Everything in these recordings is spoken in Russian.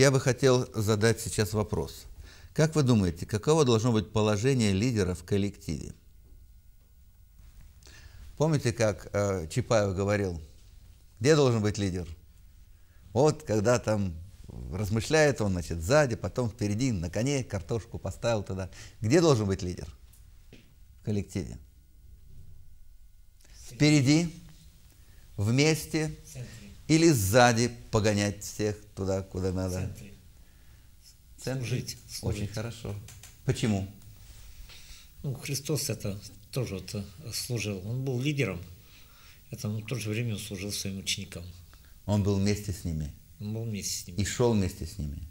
Я бы хотел задать сейчас вопрос. Как вы думаете, каково должно быть положение лидера в коллективе? Помните, как э, Чапаев говорил, где должен быть лидер? Вот когда там размышляет он, значит, сзади, потом впереди, на коне, картошку поставил туда. Где должен быть лидер в коллективе? Впереди, вместе, или сзади погонять всех туда, куда надо? В центре. Служить. Очень служить. хорошо. Почему? Ну, Христос это тоже это служил. Он был лидером. Это он в то же время служил своим ученикам. Он был вместе с ними. Он был вместе с ними. И шел вместе с ними.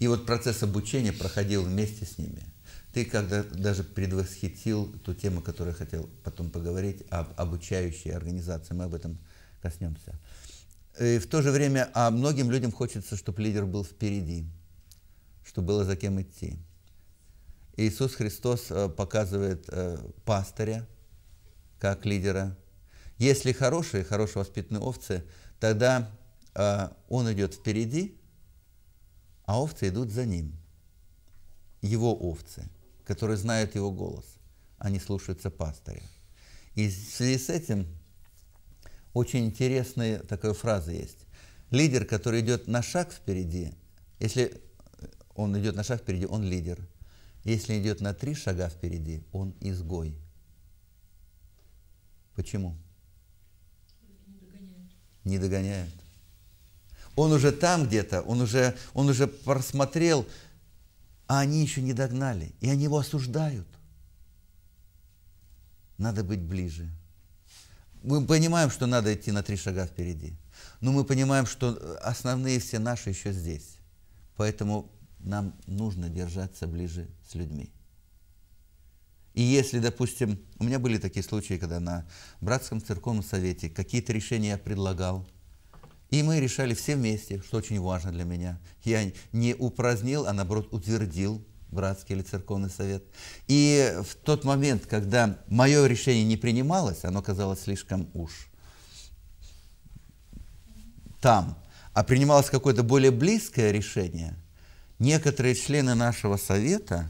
И вот процесс обучения проходил вместе с ними. Ты когда даже предвосхитил ту тему, которую я хотел потом поговорить, об обучающей организации. Мы об этом коснемся. И в то же время, а многим людям хочется, чтобы лидер был впереди, чтобы было за кем идти. Иисус Христос э, показывает э, пастыря как лидера. Если хорошие, хорошо воспитанные овцы, тогда э, он идет впереди, а овцы идут за ним. Его овцы, которые знают его голос, они слушаются пастыря. И в связи с этим очень интересная такая фраза есть. Лидер, который идет на шаг впереди, если он идет на шаг впереди, он лидер. Если идет на три шага впереди, он изгой. Почему? Не догоняет. Не догоняет. Он уже там где-то, он уже, он уже просмотрел, а они еще не догнали, и они его осуждают. Надо быть ближе мы понимаем, что надо идти на три шага впереди. Но мы понимаем, что э, основные все наши еще здесь. Поэтому нам нужно держаться ближе с людьми. И если, допустим, у меня были такие случаи, когда на братском церковном совете какие-то решения я предлагал, и мы решали все вместе, что очень важно для меня. Я не упразднил, а наоборот утвердил братский или церковный совет. И в тот момент, когда мое решение не принималось, оно казалось слишком уж там, а принималось какое-то более близкое решение, некоторые члены нашего совета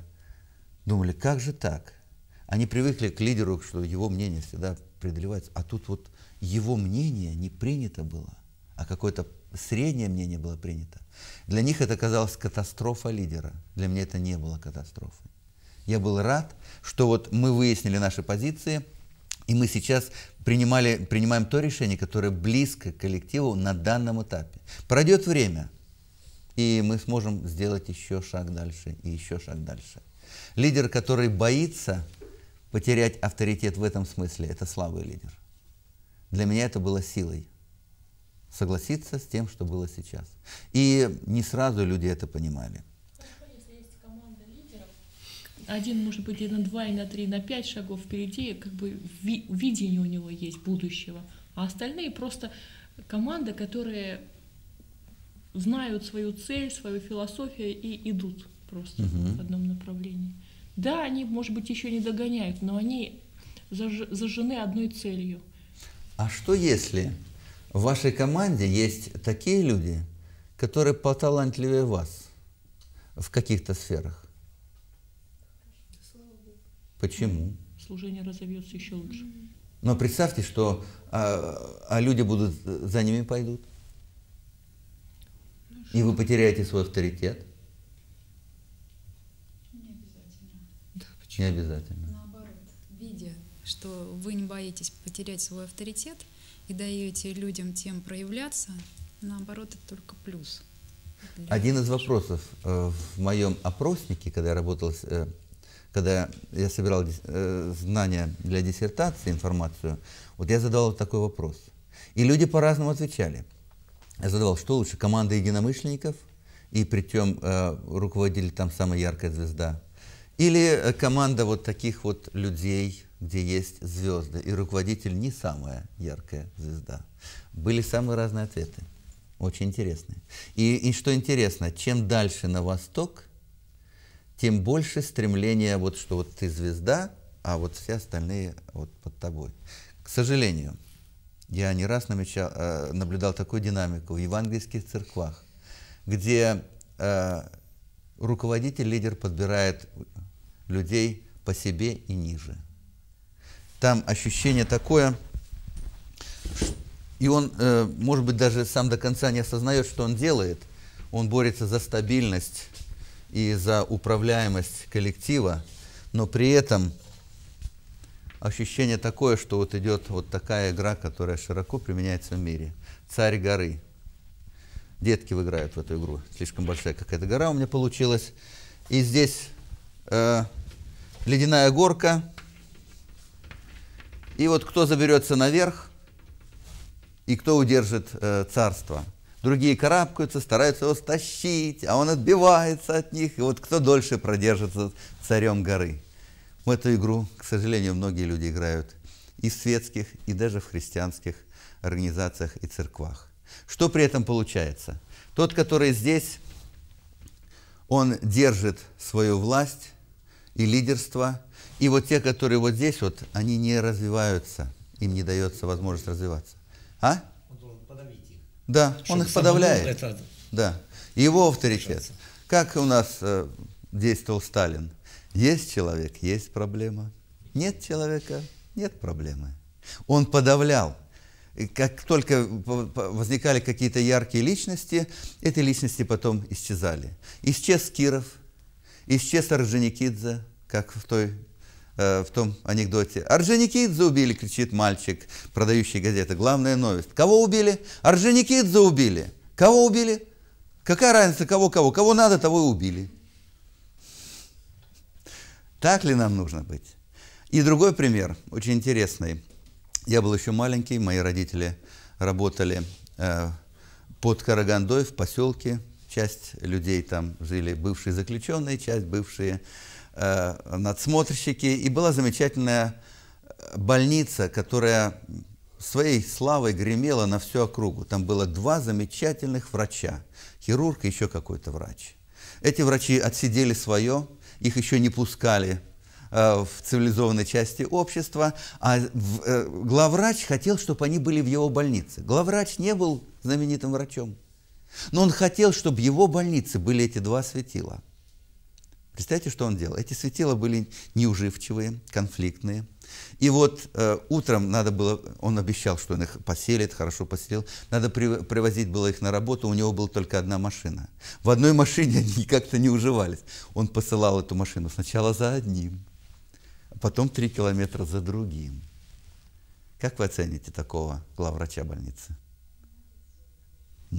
думали, как же так? Они привыкли к лидеру, что его мнение всегда преодолевается, а тут вот его мнение не принято было, а какое то среднее мнение было принято. Для них это казалось катастрофа лидера. Для меня это не было катастрофой. Я был рад, что вот мы выяснили наши позиции, и мы сейчас принимали, принимаем то решение, которое близко к коллективу на данном этапе. Пройдет время, и мы сможем сделать еще шаг дальше и еще шаг дальше. Лидер, который боится потерять авторитет в этом смысле, это слабый лидер. Для меня это было силой согласиться с тем, что было сейчас. И не сразу люди это понимали. Один, может быть, и на два, и на три, и на пять шагов впереди, как бы ви видение у него есть будущего. А остальные просто команда, которые знают свою цель, свою философию и идут просто угу. в одном направлении. Да, они, может быть, еще не догоняют, но они заж зажжены одной целью. А что если в вашей команде есть такие люди, которые поталантливее вас в каких-то сферах. Почему? Служение разовьется еще лучше. Но представьте, что а, а люди будут э, за ними пойдут. Ну, и вы потеряете свой авторитет. Не обязательно. Да, почему? Не обязательно. Наоборот, видя, что вы не боитесь потерять свой авторитет, и даете людям тем проявляться, наоборот, это только плюс. Один из вопросов э, в моем опроснике, когда я работал, э, когда я собирал э, знания для диссертации, информацию, вот я задавал такой вопрос. И люди по-разному отвечали. Я задавал, что лучше, команда единомышленников, и при причем руководитель там самая яркая звезда или э, команда вот таких вот людей, где есть звезды, и руководитель не самая яркая звезда. Были самые разные ответы, очень интересные. И, и что интересно, чем дальше на восток, тем больше стремление, вот что вот ты звезда, а вот все остальные вот под тобой. К сожалению, я не раз намечал, э, наблюдал такую динамику в евангельских церквах, где э, руководитель, лидер подбирает людей по себе и ниже. Там ощущение такое, и он, э, может быть, даже сам до конца не осознает, что он делает. Он борется за стабильность и за управляемость коллектива, но при этом ощущение такое, что вот идет вот такая игра, которая широко применяется в мире. Царь горы. Детки выиграют в эту игру. Слишком большая какая-то гора у меня получилась. И здесь э, ледяная горка. И вот кто заберется наверх и кто удержит э, царство. Другие карабкаются, стараются его стащить, а он отбивается от них. И вот кто дольше продержится царем горы. В эту игру, к сожалению, многие люди играют и в светских, и даже в христианских организациях и церквах. Что при этом получается? Тот, который здесь, он держит свою власть, и лидерство. И вот те, которые вот здесь, вот, они не развиваются, им не дается возможность развиваться. А? Он должен подавить их. Да, Чтобы он их подавляет. Это... Да. Его авторитет. Как у нас э, действовал Сталин? Есть человек, есть проблема. Нет человека, нет проблемы. Он подавлял. И как только возникали какие-то яркие личности, эти личности потом исчезали. Исчез Киров – исчез Орджоникидзе, как в, той, э, в том анекдоте. Орджоникидзе убили, кричит мальчик, продающий газеты. Главная новость. Кого убили? Орджоникидзе убили. Кого убили? Какая разница, кого-кого? Кого надо, того и убили. Так ли нам нужно быть? И другой пример, очень интересный. Я был еще маленький, мои родители работали э, под Карагандой в поселке часть людей там жили бывшие заключенные, часть бывшие э, надсмотрщики. И была замечательная э, больница, которая своей славой гремела на всю округу. Там было два замечательных врача, хирург и еще какой-то врач. Эти врачи отсидели свое, их еще не пускали э, в цивилизованной части общества, а э, главврач хотел, чтобы они были в его больнице. Главврач не был знаменитым врачом. Но он хотел, чтобы в его больнице были эти два светила. Представьте, что он делал. Эти светила были неуживчивые, конфликтные. И вот э, утром надо было, он обещал, что он их поселит, хорошо поселил, надо при, привозить было их на работу, у него была только одна машина. В одной машине они как-то не уживались. Он посылал эту машину сначала за одним, а потом три километра за другим. Как вы оцените такого главврача больницы?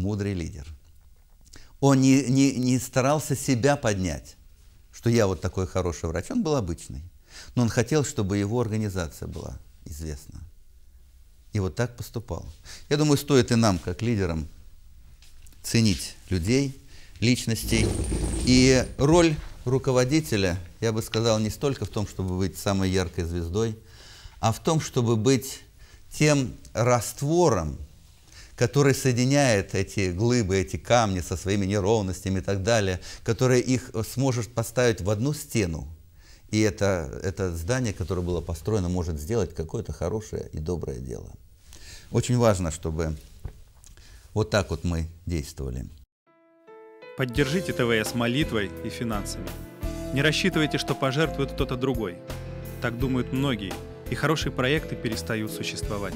мудрый лидер. Он не, не, не старался себя поднять, что я вот такой хороший врач. Он был обычный. Но он хотел, чтобы его организация была известна. И вот так поступал. Я думаю, стоит и нам, как лидерам, ценить людей, личностей. И роль руководителя, я бы сказал, не столько в том, чтобы быть самой яркой звездой, а в том, чтобы быть тем раствором, который соединяет эти глыбы, эти камни со своими неровностями и так далее, который их сможет поставить в одну стену. И это, это здание, которое было построено, может сделать какое-то хорошее и доброе дело. Очень важно, чтобы вот так вот мы действовали. Поддержите ТВС молитвой и финансами. Не рассчитывайте, что пожертвует кто-то другой. Так думают многие, и хорошие проекты перестают существовать.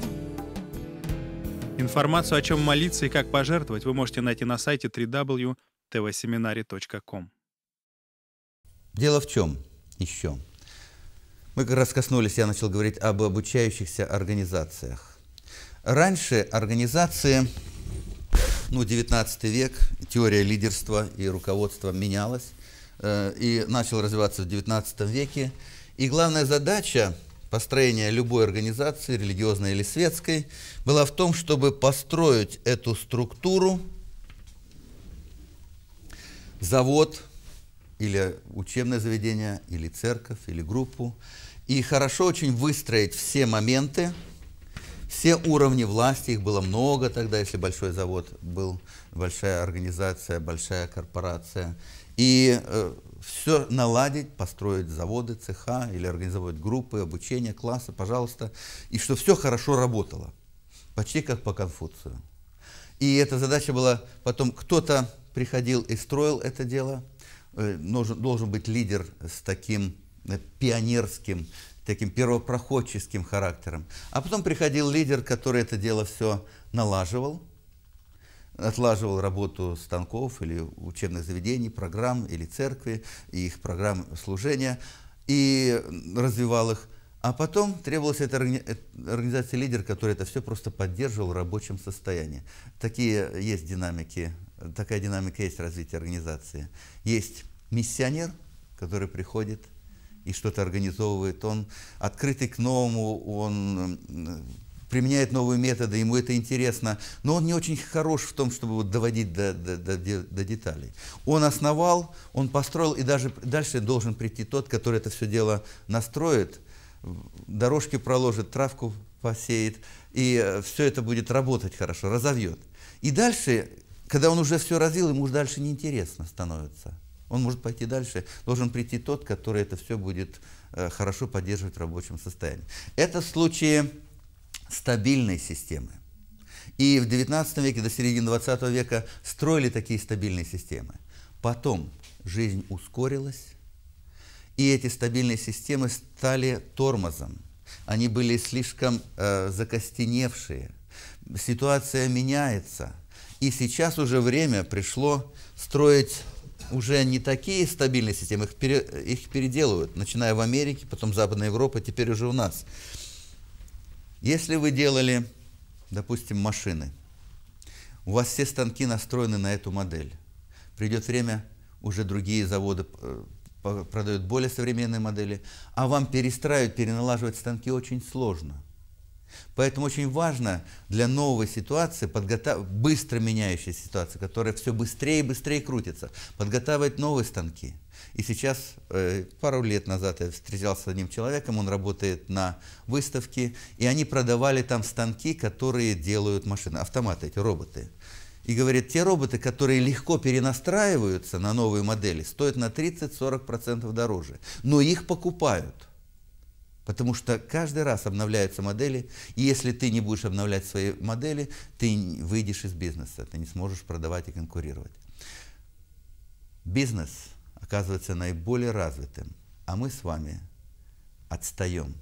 Информацию, о чем молиться и как пожертвовать, вы можете найти на сайте www.tvseminary.com. Дело в чем еще? Мы как раз коснулись, я начал говорить об обучающихся организациях. Раньше организации, ну, 19 век, теория лидерства и руководства менялась, э, и начал развиваться в 19 веке. И главная задача построения любой организации, религиозной или светской, была в том, чтобы построить эту структуру, завод или учебное заведение, или церковь, или группу, и хорошо очень выстроить все моменты, все уровни власти, их было много тогда, если большой завод был, большая организация, большая корпорация. И э, все наладить, построить заводы, цеха или организовать группы, обучение, классы, пожалуйста. И что все хорошо работало, почти как по Конфуцию. И эта задача была потом, кто-то приходил и строил это дело, должен, э, должен быть лидер с таким э, пионерским таким первопроходческим характером. А потом приходил лидер, который это дело все налаживал, отлаживал работу станков или учебных заведений, программ или церкви, и их программ служения, и развивал их. А потом требовался эта э, организация лидер, который это все просто поддерживал в рабочем состоянии. Такие есть динамики, такая динамика есть развития организации. Есть миссионер, который приходит – и что-то организовывает. Он открытый к новому, он применяет новые методы, ему это интересно, но он не очень хорош в том, чтобы вот доводить до, до, до, до деталей. Он основал, он построил, и даже дальше должен прийти тот, который это все дело настроит, дорожки проложит, травку посеет, и э, все это будет работать хорошо, разовьет. И дальше, когда он уже все развил, ему дальше неинтересно становится он может пойти дальше. Должен прийти тот, который это все будет э, хорошо поддерживать в рабочем состоянии. Это случаи стабильной системы. И в 19 веке до середины 20 века строили такие стабильные системы. Потом жизнь ускорилась, и эти стабильные системы стали тормозом. Они были слишком э, закостеневшие. Ситуация меняется. И сейчас уже время пришло строить уже не такие стабильные системы, их, пере, их переделывают, начиная в Америке, потом Западная Европа, теперь уже у нас. Если вы делали, допустим, машины, у вас все станки настроены на эту модель. Придет время, уже другие заводы э, продают более современные модели, а вам перестраивать, переналаживать станки очень сложно – Поэтому очень важно для новой ситуации, подготав... быстро меняющейся ситуации, которая все быстрее и быстрее крутится, подготавливать новые станки. И сейчас, э, пару лет назад я встречался с одним человеком, он работает на выставке, и они продавали там станки, которые делают машины, автоматы, эти роботы. И говорят, те роботы, которые легко перенастраиваются на новые модели, стоят на 30-40% дороже, но их покупают. Потому что каждый раз обновляются модели, и если ты не будешь обновлять свои модели, ты выйдешь из бизнеса, ты не сможешь продавать и конкурировать. Бизнес оказывается наиболее развитым, а мы с вами отстаем.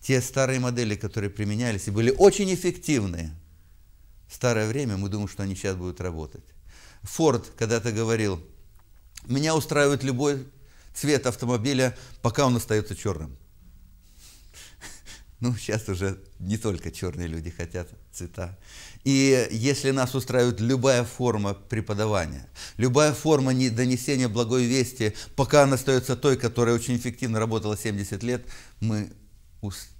Те старые модели, которые применялись и были очень эффективны, в старое время мы думаем, что они сейчас будут работать. Форд когда-то говорил, меня устраивает любой цвет автомобиля, пока он остается черным. Ну, сейчас уже не только черные люди хотят цвета. И если нас устраивает любая форма преподавания, любая форма донесения благой вести, пока она остается той, которая очень эффективно работала 70 лет, мы устраиваем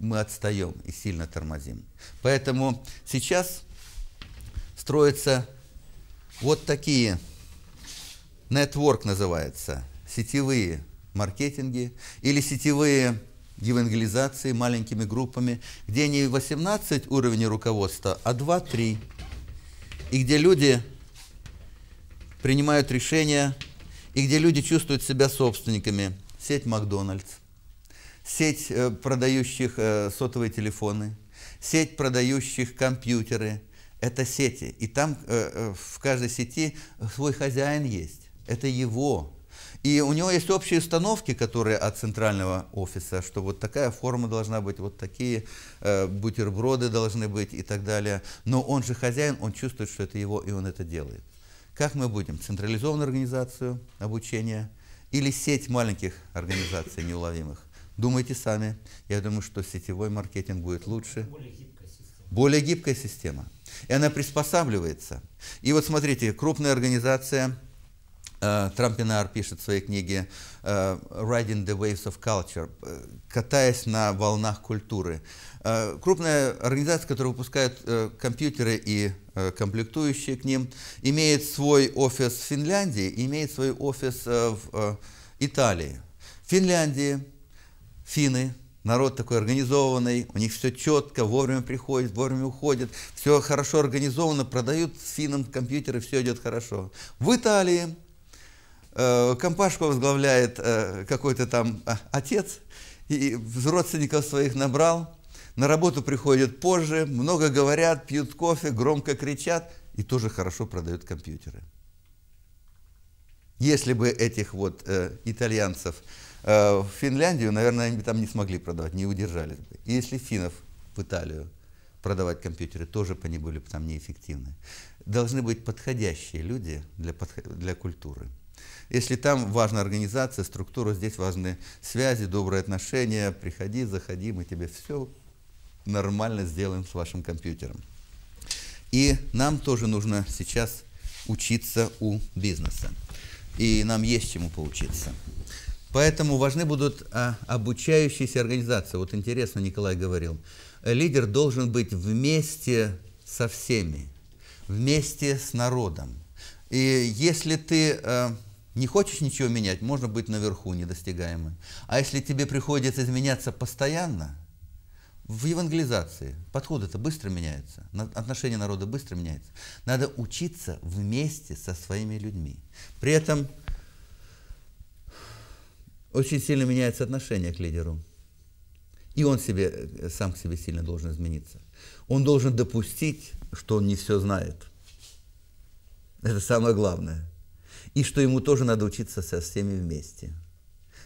мы отстаем и сильно тормозим. Поэтому сейчас строятся вот такие, нетворк называется, сетевые маркетинги или сетевые евангелизации маленькими группами, где не 18 уровней руководства, а 2-3, и где люди принимают решения, и где люди чувствуют себя собственниками. Сеть Макдональдс, сеть э, продающих э, сотовые телефоны, сеть продающих компьютеры. Это сети. И там э, в каждой сети свой хозяин есть. Это его и у него есть общие установки, которые от центрального офиса, что вот такая форма должна быть, вот такие э, бутерброды должны быть и так далее. Но он же хозяин, он чувствует, что это его, и он это делает. Как мы будем? Централизованную организацию обучения или сеть маленьких организаций неуловимых? Думайте сами. Я думаю, что сетевой маркетинг будет лучше. Более гибкая система. Более гибкая система. И она приспосабливается. И вот смотрите, крупная организация – Э, Трампинар пишет в своей книге э, «Riding the Waves of Culture», э, «Катаясь на волнах культуры». Крупная организация, которая выпускает компьютеры и комплектующие к ним, имеет свой офис в Финляндии, имеет свой офис в Италии. В Финляндии финны, народ такой организованный, у них все четко, вовремя приходит, вовремя уходит, все хорошо организовано, продают финнам компьютеры, все идет хорошо. В Италии Э, компашку возглавляет э, какой-то там а, отец, и родственников своих набрал, на работу приходят позже, много говорят, пьют кофе, громко кричат и тоже хорошо продают компьютеры. Если бы этих вот э, итальянцев э, в Финляндию, наверное, они там не смогли продавать, не удержались бы. И если финнов в Италию продавать компьютеры, тоже бы они были бы там неэффективны. Должны быть подходящие люди для, подход для культуры. Если там важна организация, структура, здесь важны связи, добрые отношения, приходи, заходи, мы тебе все нормально сделаем с вашим компьютером. И нам тоже нужно сейчас учиться у бизнеса. И нам есть чему поучиться. Поэтому важны будут а, обучающиеся организации. Вот интересно, Николай говорил, лидер должен быть вместе со всеми, вместе с народом. И если ты э, не хочешь ничего менять, можно быть наверху недостигаемым. А если тебе приходится изменяться постоянно, в евангелизации подход это быстро меняется, отношение народа быстро меняется. Надо учиться вместе со своими людьми. При этом очень сильно меняется отношение к лидеру. И он себе, э, сам к себе сильно должен измениться. Он должен допустить, что он не все знает. Это самое главное и что ему тоже надо учиться со всеми вместе.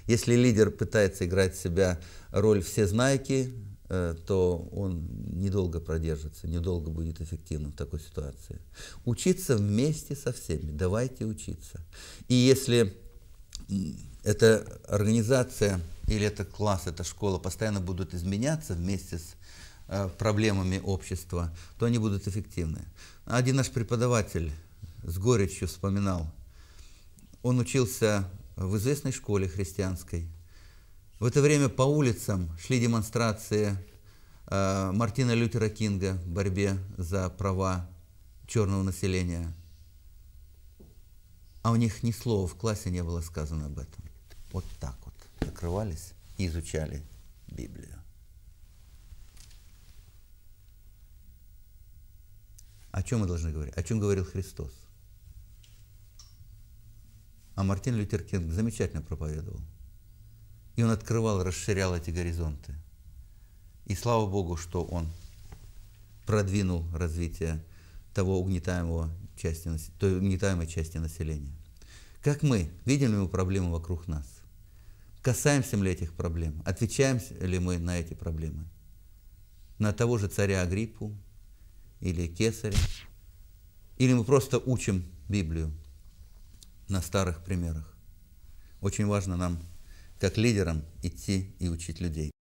Если лидер пытается играть себя роль всезнайки, э, то он недолго продержится, недолго будет эффективным в такой ситуации. Учиться вместе со всеми, давайте учиться. И если эта организация или это класс, эта школа постоянно будут изменяться вместе с э, проблемами общества, то они будут эффективны. Один наш преподаватель с горечью вспоминал, он учился в известной школе христианской. В это время по улицам шли демонстрации э, Мартина Лютера Кинга в борьбе за права черного населения. А у них ни слова в классе не было сказано об этом. Вот так вот закрывались и изучали Библию. О чем мы должны говорить? О чем говорил Христос? А Мартин Лютер Кинг замечательно проповедовал. И он открывал, расширял эти горизонты. И слава Богу, что он продвинул развитие того угнетаемого части, той угнетаемой части населения. Как мы? Видим ли мы проблемы вокруг нас? Касаемся ли этих проблем? Отвечаем ли мы на эти проблемы? На того же царя Агриппу или кесаря? Или мы просто учим Библию? на старых примерах. Очень важно нам, как лидерам, идти и учить людей.